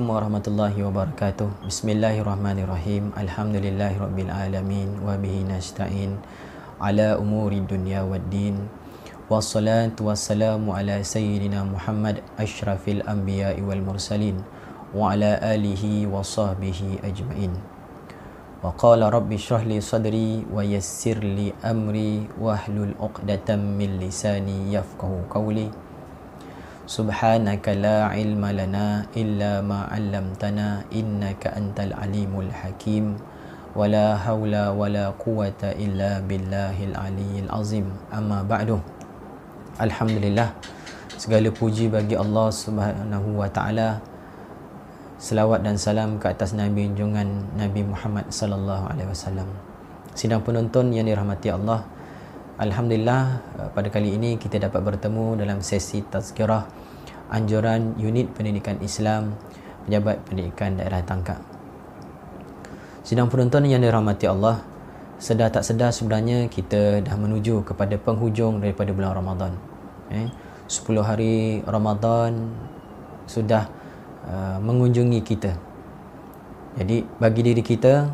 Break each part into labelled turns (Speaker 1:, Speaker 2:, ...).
Speaker 1: Assalamualaikum warahmatullahi wabarakatuh. Bismillahirrahmanirrahim. Alhamdulillahi rabbil alamin wa bihi nasta'in ala umuri dunya waddin. Wassalatu wassalamu ala sayyidina Muhammad asyrafil anbiya'i wal mursalin wa ala alihi wa sahbihi ajma'in. Wa qala rabbi shrah li sadri wa yassir li amri wa hlul 'uqdatam min lisani yafqahu qawli. Subhanaka la ilma lana illa ma 'allamtana innaka antal alimul hakim wala haula wala quwata illa billahil aliyil azim amma ba'du Alhamdulillah segala puji bagi Allah Subhanahu wa taala selawat dan salam ke atas nabi junjungan Nabi Muhammad sallallahu alaihi wasallam Sidang penonton yang dirahmati Allah Alhamdulillah uh, pada kali ini kita dapat bertemu dalam sesi tazkirah anjuran unit pendidikan Islam Pejabat Pendidikan Daerah Tangkap. Sidang penonton yang dirahmati Allah, sedar tak sedar sebenarnya kita dah menuju kepada penghujung daripada bulan Ramadan. Eh, 10 hari Ramadan sudah uh, mengunjungi kita. Jadi bagi diri kita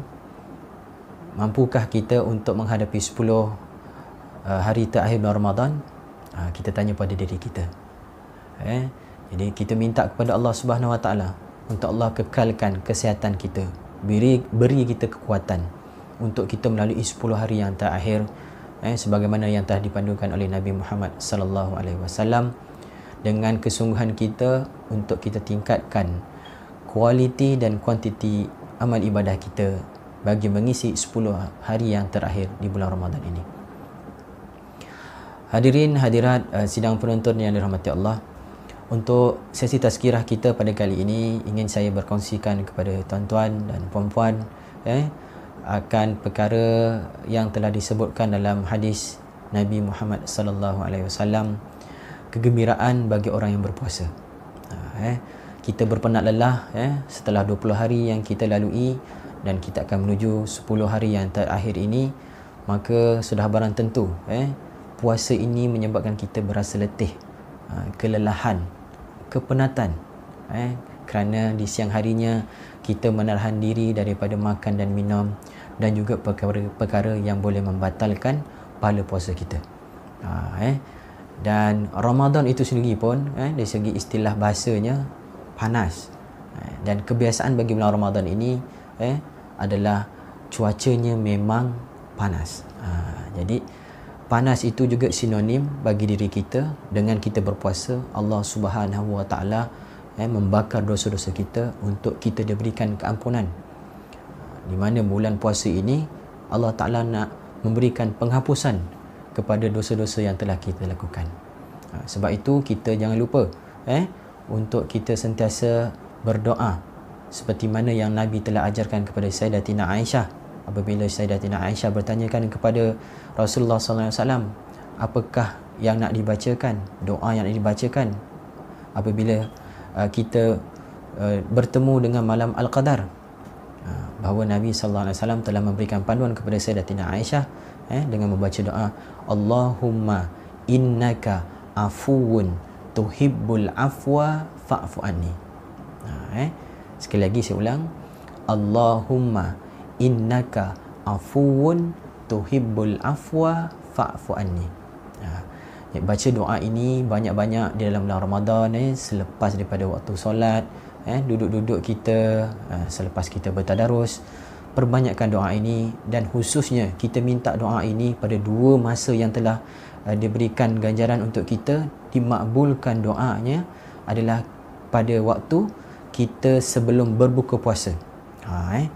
Speaker 1: mampukah kita untuk menghadapi 10 Uh, hari terakhir bulan Ramadan uh, kita tanya pada diri kita eh jadi kita minta kepada Allah Subhanahu Wa Taala untuk Allah kekalkan kesihatan kita beri beri kita kekuatan untuk kita melalui 10 hari yang terakhir eh sebagaimana yang telah dipandukan oleh Nabi Muhammad sallallahu alaihi wasallam dengan kesungguhan kita untuk kita tingkatkan kualiti dan kuantiti amal ibadah kita bagi mengisi 10 hari yang terakhir di bulan Ramadan ini. Hadirin hadirat eh, sidang penonton yang dirahmati Allah. Untuk sesi tazkirah kita pada kali ini ingin saya berkongsikan kepada tuan-tuan dan puan-puan eh akan perkara yang telah disebutkan dalam hadis Nabi Muhammad sallallahu alaihi wasallam kegembiraan bagi orang yang berpuasa. Ah, eh kita berpenat lelah eh setelah 20 hari yang kita lalui dan kita akan menuju 10 hari yang terakhir ini maka sudah barang tentu eh puasa ini menyebabkan kita berasa letih, ha, kelelahan, kepenatan. Eh, kerana di siang harinya kita menahan diri daripada makan dan minum dan juga perkara-perkara yang boleh membatalkan pahala puasa kita. Ha, eh. Dan Ramadan itu sendiri pun eh, dari segi istilah bahasanya panas. Eh. Dan kebiasaan bagi bulan Ramadan ini eh, adalah cuacanya memang panas. Ha, jadi, panas itu juga sinonim bagi diri kita dengan kita berpuasa Allah Subhanahu Wa Taala eh, membakar dosa-dosa kita untuk kita diberikan keampunan di mana bulan puasa ini Allah Taala nak memberikan penghapusan kepada dosa-dosa yang telah kita lakukan ha, sebab itu kita jangan lupa eh untuk kita sentiasa berdoa seperti mana yang Nabi telah ajarkan kepada Sayyidatina Aisyah apabila Sayyidatina Aisyah bertanyakan kepada Rasulullah sallallahu alaihi wasallam apakah yang nak dibacakan doa yang nak dibacakan apabila uh, kita uh, bertemu dengan malam al-qadar uh, bahawa Nabi sallallahu alaihi wasallam telah memberikan panduan kepada Sayyidatina Aisyah eh dengan membaca doa Allahumma innaka afuwun tuhibbul afwa fa'fu anni uh, eh sekali lagi saya ulang Allahumma innaka afuun tuhibbul afwa fa'fu anni ha. Ya, baca doa ini banyak-banyak di dalam bulan Ramadan eh, selepas daripada waktu solat eh, duduk-duduk kita eh, selepas kita bertadarus perbanyakkan doa ini dan khususnya kita minta doa ini pada dua masa yang telah uh, diberikan ganjaran untuk kita dimakbulkan doanya adalah pada waktu kita sebelum berbuka puasa ha, eh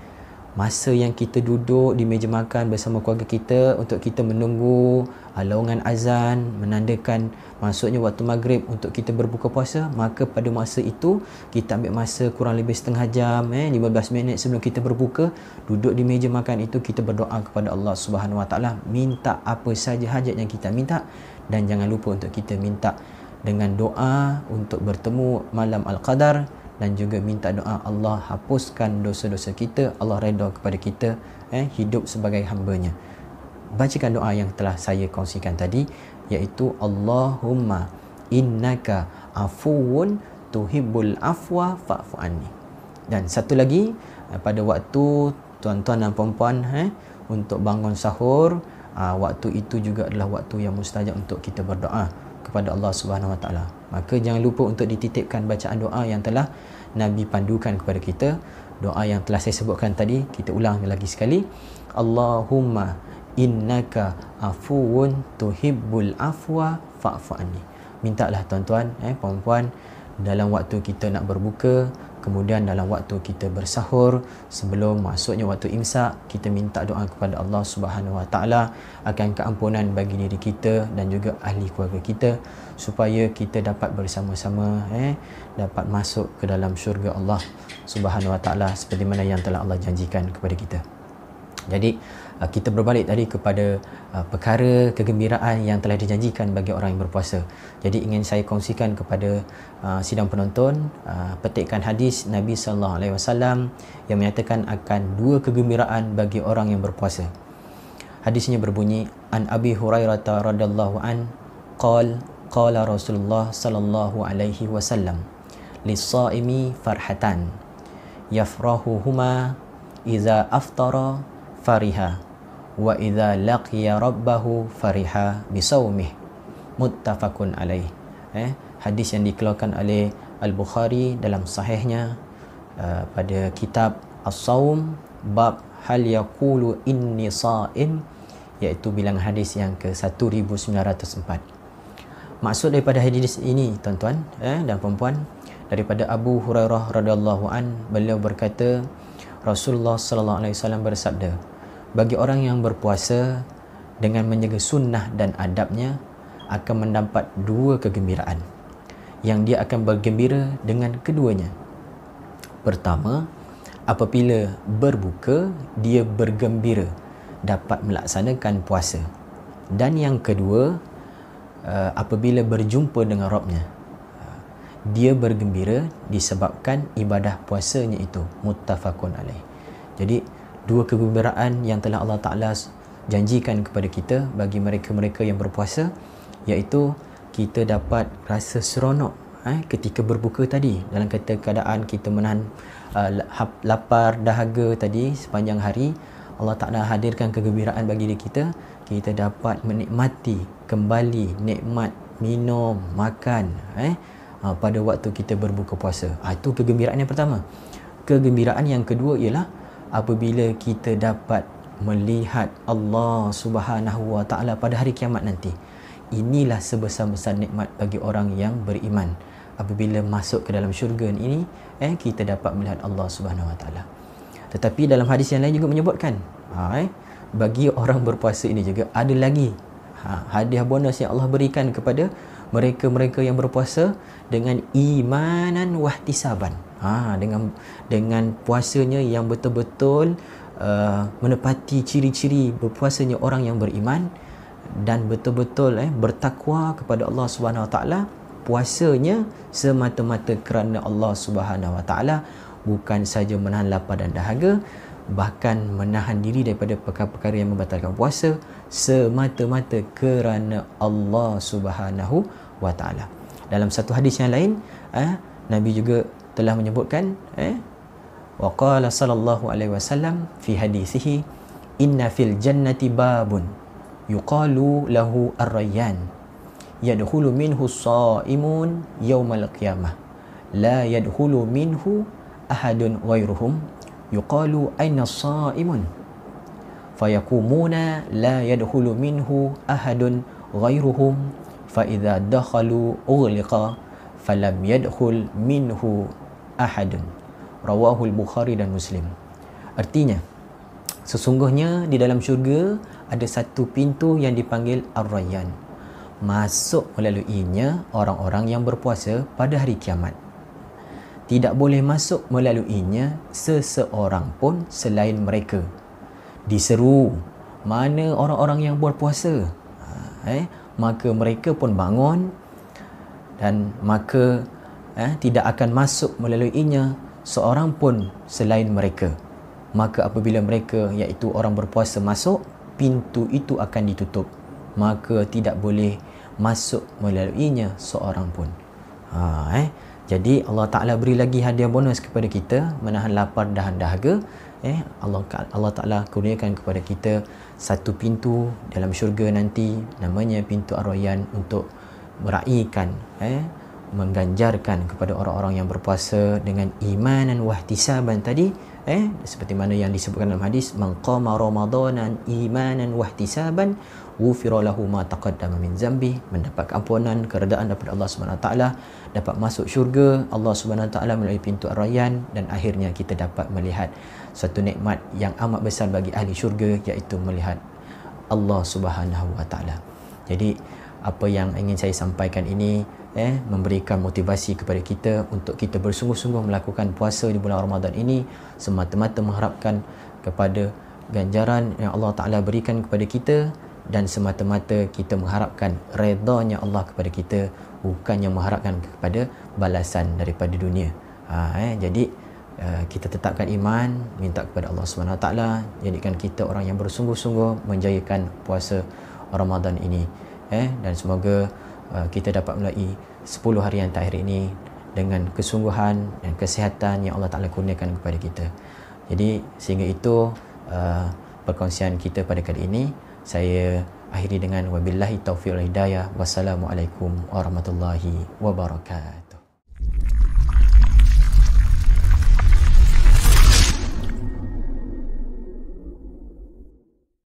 Speaker 1: masa yang kita duduk di meja makan bersama keluarga kita untuk kita menunggu ah, laungan azan menandakan masuknya waktu maghrib untuk kita berbuka puasa maka pada masa itu kita ambil masa kurang lebih setengah jam eh 15 minit sebelum kita berbuka duduk di meja makan itu kita berdoa kepada Allah Subhanahu Wa Taala minta apa saja hajat yang kita minta dan jangan lupa untuk kita minta dengan doa untuk bertemu malam al-qadar dan juga minta doa Allah hapuskan dosa-dosa kita Allah reda kepada kita eh hidup sebagai hamba-Nya bacakan doa yang telah saya kongsikan tadi iaitu Allahumma innaka afuun tuhibbul afwa fa'fu anni dan satu lagi eh, pada waktu tuan-tuan dan puan-puan eh untuk bangun sahur ah, waktu itu juga adalah waktu yang mustajab untuk kita berdoa kepada Allah Subhanahu Wa Taala maka jangan lupa untuk dititipkan bacaan doa yang telah Nabi pandukan kepada kita doa yang telah saya sebutkan tadi kita ulang lagi sekali Allahumma innaka afuun tuhibbul afwa fa'fu mintalah tuan-tuan eh puan-puan dalam waktu kita nak berbuka Kemudian dalam waktu kita bersahur sebelum masuknya waktu imsak kita minta doa kepada Allah Subhanahu Wa Taala akan keampunan bagi diri kita dan juga ahli keluarga kita supaya kita dapat bersama-sama eh dapat masuk ke dalam syurga Allah Subhanahu Wa Taala seperti mana yang telah Allah janjikan kepada kita. Jadi Ah, kita berbalik tadi kepada ah, perkara kegembiraan yang telah dijanjikan bagi orang yang berpuasa. Jadi ingin saya kongsikan kepada ah, sidang penonton petikan hadis Nabi sallallahu alaihi wasallam yang menyatakan akan dua kegembiraan bagi orang yang berpuasa. Hadisnya berbunyi An Abi Hurairah radhiyallahu an qol qala Rasulullah sallallahu alaihi wasallam lis-saimi farhatan yafrahu huma iza aftara fariha wa idza laqiya rabbahu fariha bisawmih muttafaqun alaih eh hadis yang dikeluarkan oleh al-bukhari dalam sahihnya uh, pada kitab as-sawm bab hal yaqulu inni sa'im iaitu bilang hadis yang ke 1904 maksud daripada hadis ini tuan-tuan eh dan puan-puan daripada Abu Hurairah radhiyallahu an beliau berkata Rasulullah sallallahu alaihi wasallam bersabda bagi orang yang berpuasa dengan menjaga sunnah dan adabnya akan mendapat dua kegembiraan yang dia akan bergembira dengan keduanya. Pertama, apabila berbuka dia bergembira dapat melaksanakan puasa. Dan yang kedua, eh, apabila berjumpa dengan Rabbnya dia bergembira disebabkan ibadah puasanya itu muttafaqun alaih. Jadi dua kegembiraan yang telah Allah Ta'ala janjikan kepada kita bagi mereka-mereka yang berpuasa iaitu kita dapat rasa seronok eh, ketika berbuka tadi dalam kata keadaan kita menahan uh, lapar dahaga tadi sepanjang hari Allah Ta'ala hadirkan kegembiraan bagi diri kita kita dapat menikmati kembali nikmat minum makan eh, uh, pada waktu kita berbuka puasa ah, itu kegembiraan yang pertama kegembiraan yang kedua ialah apabila kita dapat melihat Allah Subhanahu Wa Taala pada hari kiamat nanti. Inilah sebesar-besar nikmat bagi orang yang beriman. Apabila masuk ke dalam syurga ini, eh kita dapat melihat Allah Subhanahu Wa Taala. Tetapi dalam hadis yang lain juga menyebutkan, ha, eh, bagi orang berpuasa ini juga ada lagi ha, hadiah bonus yang Allah berikan kepada mereka-mereka yang berpuasa dengan imanan wahtisaban ha, dengan dengan puasanya yang betul-betul uh, menepati ciri-ciri berpuasanya orang yang beriman dan betul-betul eh, bertakwa kepada Allah Subhanahu Wa Taala puasanya semata-mata kerana Allah Subhanahu Wa Taala bukan saja menahan lapar dan dahaga bahkan menahan diri daripada perkara-perkara yang membatalkan puasa semata-mata kerana Allah Subhanahu Wa Taala. Dalam satu hadis yang lain, eh, Nabi juga telah menyebutkan eh wa qala sallallahu alaihi wasallam fi hadisihi inna fil jannati babun yuqalu lahu ar-rayyan yadkhulu minhu saimun yawmal qiyamah la yadkhulu minhu ahadun ghairuhum yuqalu aina saimun fayakumuna la yadkhulu minhu ahadun ghairuhum fa idza dakhalu ughliqa falam yadkhul minhu ahadun rawahul bukhari dan muslim artinya sesungguhnya di dalam syurga ada satu pintu yang dipanggil ar-rayyan masuk melaluinya orang-orang yang berpuasa pada hari kiamat tidak boleh masuk melaluinya seseorang pun selain mereka diseru mana orang-orang yang berpuasa ha, eh maka mereka pun bangun dan maka eh, tidak akan masuk melaluinya seorang pun selain mereka maka apabila mereka iaitu orang berpuasa masuk pintu itu akan ditutup maka tidak boleh masuk melaluinya seorang pun ha, eh. jadi Allah Ta'ala beri lagi hadiah bonus kepada kita menahan lapar dan dahaga eh, Allah, Allah Ta'ala kurniakan kepada kita satu pintu dalam syurga nanti namanya pintu arwayan untuk meraihkan eh, mengganjarkan kepada orang-orang yang berpuasa dengan iman dan wahtisaban tadi eh seperti mana yang disebutkan dalam hadis manqama ramadanan imanan wahtisaban ufira lahu ma taqaddama min zambi mendapat ampunan keredaan daripada Allah Subhanahu wa taala dapat masuk syurga Allah Subhanahu wa taala melalui pintu Ar-Rayyan dan akhirnya kita dapat melihat satu nikmat yang amat besar bagi ahli syurga iaitu melihat Allah Subhanahu wa taala jadi apa yang ingin saya sampaikan ini eh memberikan motivasi kepada kita untuk kita bersungguh-sungguh melakukan puasa di bulan Ramadan ini semata-mata mengharapkan kepada ganjaran yang Allah Taala berikan kepada kita dan semata-mata kita mengharapkan redanya Allah kepada kita bukan yang mengharapkan kepada balasan daripada dunia. Ha, eh jadi uh, kita tetapkan iman minta kepada Allah Subhanahu Wa Taala jadikan kita orang yang bersungguh-sungguh menjayakan puasa Ramadan ini eh dan semoga uh, kita dapat mulai 10 hari yang terakhir ini dengan kesungguhan dan kesihatan yang Allah Taala kurniakan kepada kita. Jadi sehingga itu uh, perkongsian kita pada kali ini saya akhiri dengan wabillahi taufiq wal hidayah wassalamualaikum warahmatullahi wabarakatuh.